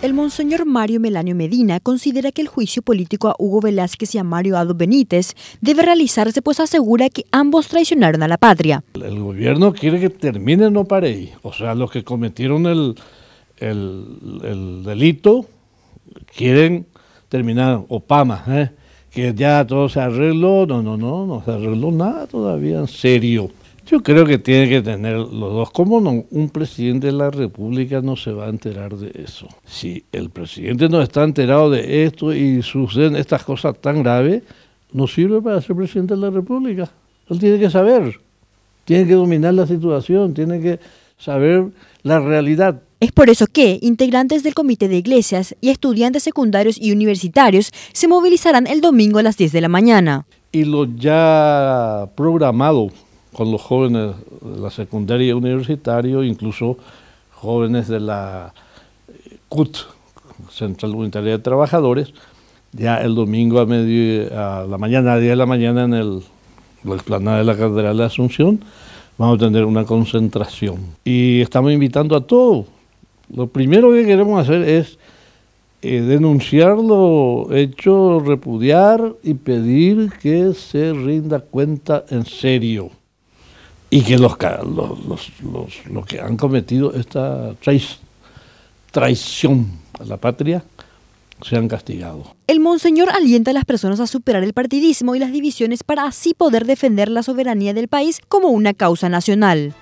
El monseñor Mario Melanio Medina considera que el juicio político a Hugo Velázquez y a Mario Ado Benítez debe realizarse, pues asegura que ambos traicionaron a la patria. El gobierno quiere que termine no pareí, o sea, los que cometieron el, delito quieren terminar, o PAMA, ¿eh? que ya todo se arregló, no, no, no, no se arregló nada todavía, en serio. Yo creo que tiene que tener los dos. ¿Cómo no? Un presidente de la República no se va a enterar de eso. Si el presidente no está enterado de esto y suceden estas cosas tan graves, no sirve para ser presidente de la República. Él tiene que saber, tiene que dominar la situación, tiene que saber la realidad. Es por eso que integrantes del Comité de Iglesias y estudiantes secundarios y universitarios se movilizarán el domingo a las 10 de la mañana. Y lo ya programado con los jóvenes de la secundaria universitaria, universitario, incluso jóvenes de la eh, CUT, Central Unitaria de Trabajadores, ya el domingo a, medio, a la mañana, a 10 de la mañana en el, la explanada de la Catedral de Asunción, vamos a tener una concentración. Y estamos invitando a todos. Lo primero que queremos hacer es eh, denunciar lo hecho, repudiar y pedir que se rinda cuenta en serio y que los, los, los, los, que han cometido esta traición traición a la patria sean castigados. El monseñor alienta a las personas a superar el partidismo y las divisiones para así poder defender la soberanía del país como una causa nacional.